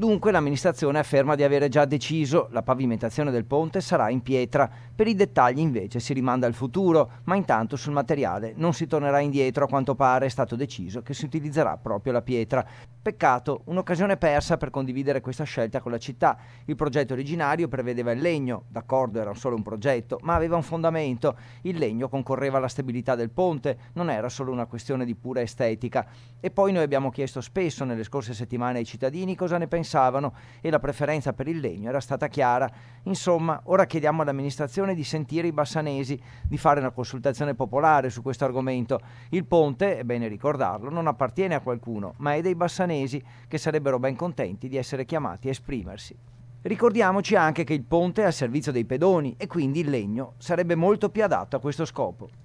Dunque l'amministrazione afferma di avere già deciso, la pavimentazione del ponte sarà in pietra. Per i dettagli invece si rimanda al futuro, ma intanto sul materiale non si tornerà indietro, a quanto pare è stato deciso che si utilizzerà proprio la pietra. Peccato, un'occasione persa per condividere questa scelta con la città. Il progetto originario prevedeva il legno, d'accordo era solo un progetto, ma aveva un fondamento. Il legno concorreva alla stabilità del ponte, non era solo una questione di pura estetica. E poi noi abbiamo chiesto spesso nelle scorse settimane ai cittadini cosa ne pensavano pensavano e la preferenza per il legno era stata chiara. Insomma, ora chiediamo all'amministrazione di sentire i bassanesi, di fare una consultazione popolare su questo argomento. Il ponte, è bene ricordarlo, non appartiene a qualcuno, ma è dei bassanesi che sarebbero ben contenti di essere chiamati a esprimersi. Ricordiamoci anche che il ponte è a servizio dei pedoni e quindi il legno sarebbe molto più adatto a questo scopo.